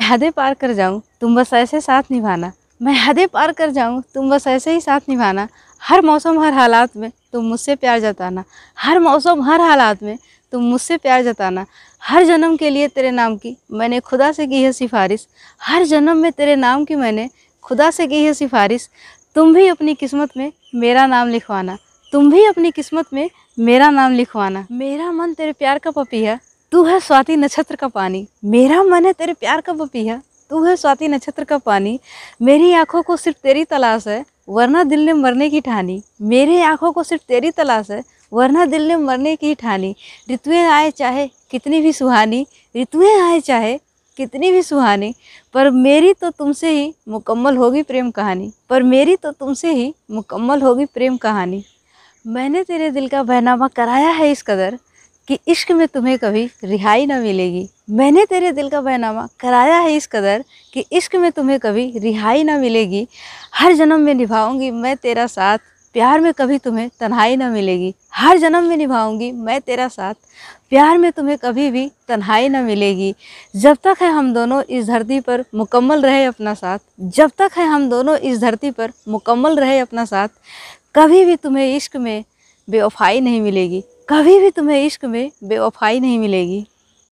मैं हदें पार कर जाऊँ तुम बस ऐसे साथ निभाना मैं हदें पार कर जाऊँ तुम बस ऐसे ही साथ निभाना हर मौसम हर हालात में तुम मुझसे प्यार जताना हर मौसम हर हालात में तुम मुझसे प्यार जताना हर जन्म के लिए तेरे नाम की मैंने खुदा से की है सिफारिश हर जन्म में तेरे नाम की मैंने खुदा से की है सिफारिश तुम भी अपनी किस्मत में मेरा नाम लिखवाना तुम भी अपनी किस्मत में मेरा नाम लिखवाना मेरा मन तेरे प्यार का पपी है तू है स्वाति नक्षत्र का पानी मेरा मन है तेरे प्यार का बपिया तू है स्वाति नक्षत्र का पानी मेरी आँखों को सिर्फ तेरी तलाश है वरना दिल ने मरने की ठानी मेरे आँखों को सिर्फ तेरी तलाश है वरना दिल ने मरने की ठानी ऋतुएँ आए चाहे कितनी भी सुहानी ऋतुएँ आए चाहे कितनी भी सुहानी पर मेरी तो तुमसे ही मुकम्मल होगी प्रेम कहानी पर मेरी तो तुमसे ही मुकम्मल होगी प्रेम कहानी मैंने तेरे दिल का बहनामा कराया है इस कदर कि इश्क में तुम्हें कभी रिहाई ना मिलेगी मैंने तेरे दिल का बहनामा कराया है इस कदर कि इश्क में तुम्हें कभी रिहाई ना मिलेगी हर जन्म में निभाऊंगी मैं तेरा साथ प्यार में कभी तुम्हें तन्हाई ना मिलेगी हर जन्म में निभाऊंगी मैं तेरा साथ प्यार में तुम्हें कभी भी तन्हाई ना मिलेगी जब तक है हम दोनों इस धरती पर मुकम्मल रहे अपना साथ जब तक है हम दोनों इस धरती पर मुकम्मल रहे अपना साथ कभी भी तुम्हें इश्क में बेवफाई नहीं मिलेगी कभी भी तुम्हें इश्क में बेवफाई नहीं मिलेगी